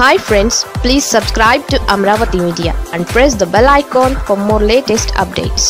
hi friends please subscribe to Amaravati media and press the bell icon for more latest updates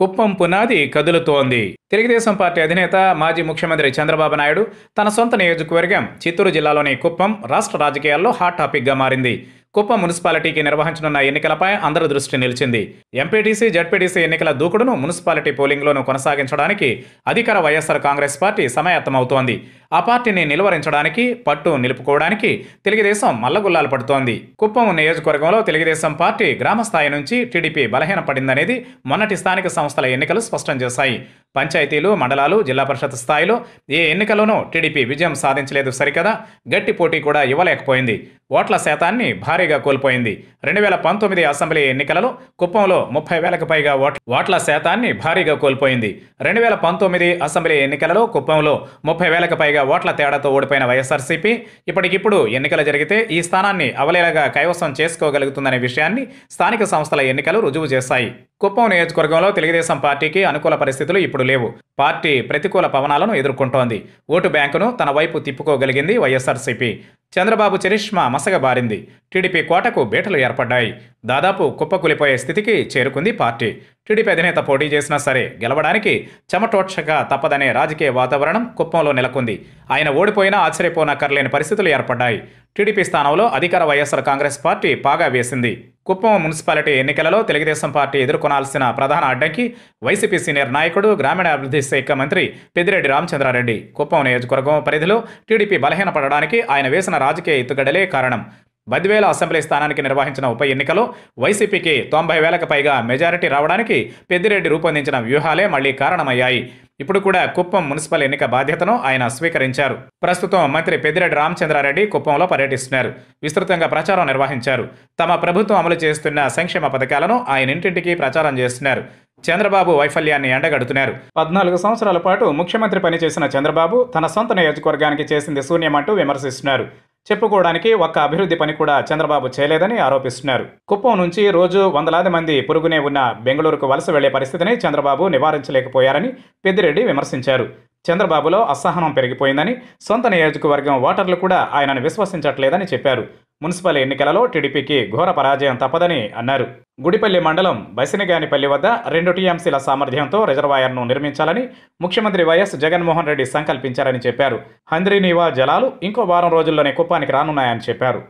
Kuppam పునాది కదులుతోంది Telugu Desam party అధినేత మాజీ ముఖ్యమంత్రి చంద్రబాబు నాయుడు తన సొంత నియోజకవర్గం చిత్తూరు జిల్లాలోని కుప్పం రాష్ట్ర రాజకీయాల్లో హాట్ టాపిక్గా మారింది కుప్పం మున్సిపాలిటీకి నిర్వహించనున్న ఎన్నికలపై అందరి దృష్టి నిలిచింది ఎంపీటీసీ జడ్పీటీసీ ఎన్నికల దూకుడును మున్సిపాలిటీ పోలింగ్లోనూ కొనసాగించడానికి అధికార వైఎస్సార్ కాంగ్రెస్ పార్టీ సమాయత్తమవుతోంది ఆ పార్టీని నిలువరించడానికి పట్టు నిలుపుకోవడానికి తెలుగుదేశం మల్లగుల్లాలు పడుతోంది కుప్పం నియోజకవర్గంలో తెలుగుదేశం పార్టీ గ్రామస్థాయి నుంచి టీడీపీ బలహీన పడిందనేది మొన్నటి స్థానిక సంస్థల ఎన్నికలు స్పష్టం చేశాయి పంచాయతీలు మండలాలు జిల్లా పరిషత్ స్థాయిలో ఏ ఎన్నికలోనూ టీడీపీ విజయం సాధించలేదు సరికదా గట్టి పోటీ కూడా ఇవ్వలేకపోయింది ఓట్ల శాతాన్ని భారీగా కోల్పోయింది రెండు వేల పంతొమ్మిది అసెంబ్లీ ఎన్నికలలో కుప్పంలో ముప్పై వేలకు పైగా ఓట్ల శాతాన్ని భారీగా కోల్పోయింది రెండు వేల పంతొమ్మిది అసెంబ్లీ ఎన్నికలలో కుప్పంలో ముప్పై వేలకు పైగా భారీగా ఓట్ల తేడాతో ఓడిపోయిన వైఎస్ఆర్సీపీ ఇప్పటికిప్పుడు ఎన్నికలు జరిగితే ఈ స్థానాన్ని అవలేలగా కైవసం చేసుకోగలుగుతుందనే విషయాన్ని స్థానిక సంస్థల ఎన్నికలు రుజువు చేశాయి కుప్పం నియోజకవర్గంలో తెలుగుదేశం పార్టీకి అనుకూల పరిస్థితులు ఇప్పుడు లేవు పార్టీ ప్రతికూల పవనాలను ఎదుర్కొంటోంది ఓటు బ్యాంకును తన వైపు తిప్పుకోగలిగింది వైఎస్ఆర్సీపీ చంద్రబాబు చరిష్మా మసగబారింది టీడీపీ కోటకు బీటలు ఏర్పడ్డాయి దాదాపు కుప్పకూలిపోయే స్థితికి చేరుకుంది పార్టీ టీడీపీ అధినేత పోటీ చేసినా సరే గెలవడానికి చెమటోక్షగా తప్పదనే రాజకీయ వాతావరణం కుప్పంలో నెలకొంది ఆయన ఓడిపోయినా ఆశ్చర్యపోనక్కర్లేని పరిస్థితులు ఏర్పడ్డాయి టీడీపీ స్థానంలో అధికార వైఎస్ఆర్ కాంగ్రెస్ పార్టీ పాగా వేసింది కుప్పం మున్సిపాలిటీ ఎన్నికలలో తెలుగుదేశం పార్టీ ఎదుర్కొనాల్సిన ప్రధాన అడ్డంకి వైసీపీ సీనియర్ నాయకుడు గ్రామీణాభివృద్ధి శాఖ మంత్రి పెద్దిరెడ్డి రామచంద్రారెడ్డి కుప్పం నియోజకవర్గం పరిధిలో టీడీపీ బలహీనపడడానికి ఆయన వేసిన రాజకీయ ఎత్తుగడలే కారణం బద్వేల అసెంబ్లీ స్థానానికి నిర్వహించిన ఉప ఎన్నికలో వైసీపీకి తొంభై వేలకు పైగా మెజారిటీ రావడానికి పెద్దిరెడ్డి రూపొందించిన వ్యూహాలే మళ్లీ కారణమయ్యాయి ఇప్పుడు కూడా కుప్పం మున్సిపల్ ఎన్నిక బాధ్యతను ఆయన స్వీకరించారు ప్రస్తుతం మంత్రి పెద్దిరెడ్డి రామచంద్రారెడ్డి కుప్పంలో పర్యటిస్తున్నారు విస్తృతంగా ప్రచారం నిర్వహించారు తమ ప్రభుత్వం అమలు చేస్తున్న సంక్షేమ పథకాలను ఆయన ఇంటింటికి ప్రచారం చేస్తున్నారు చంద్రబాబు వైఫల్యాన్ని ఎండగడుతున్నారు పద్నాలుగు సంవత్సరాల పాటు ముఖ్యమంత్రి పనిచేసిన చంద్రబాబు తన సొంత నియోజకవర్గానికి చేసింది శూన్యమంటూ విమర్శిస్తున్నారు చెప్పుకోవడానికి ఒక్క అభివృద్ధి పని కూడా చంద్రబాబు చేయలేదని ఆరోపిస్తున్నారు కుప్పం నుంచి రోజు వందలాది మంది పొరుగునే ఉన్న బెంగళూరుకు వలస వెళ్లే పరిస్థితిని చంద్రబాబు నివారించలేకపోయారని పెద్దిరెడ్డి విమర్శించారు చంద్రబాబులో అసహనం పెరిగిపోయిందని సొంత నియోజకవర్గం ఓటర్లు కూడా ఆయనను విశ్వసించట్లేదని చెప్పారు మున్సిపల్ ఎన్నికలలో టీడీపీకి ఘోర పరాజయం తప్పదని అన్నారు గుడిపల్లి మండలం బసినగానిపల్లి వద్ద రెండు టీఎంసీల సామర్థ్యంతో రిజర్వాయర్ను నిర్మించాలని ముఖ్యమంత్రి వైఎస్ జగన్మోహన్ రెడ్డి సంకల్పించారని చెప్పారు హంద్రీనీవా జలాలు ఇంకో వారం రోజుల్లోనే కుప్పానికి రానున్నాయని చెప్పారు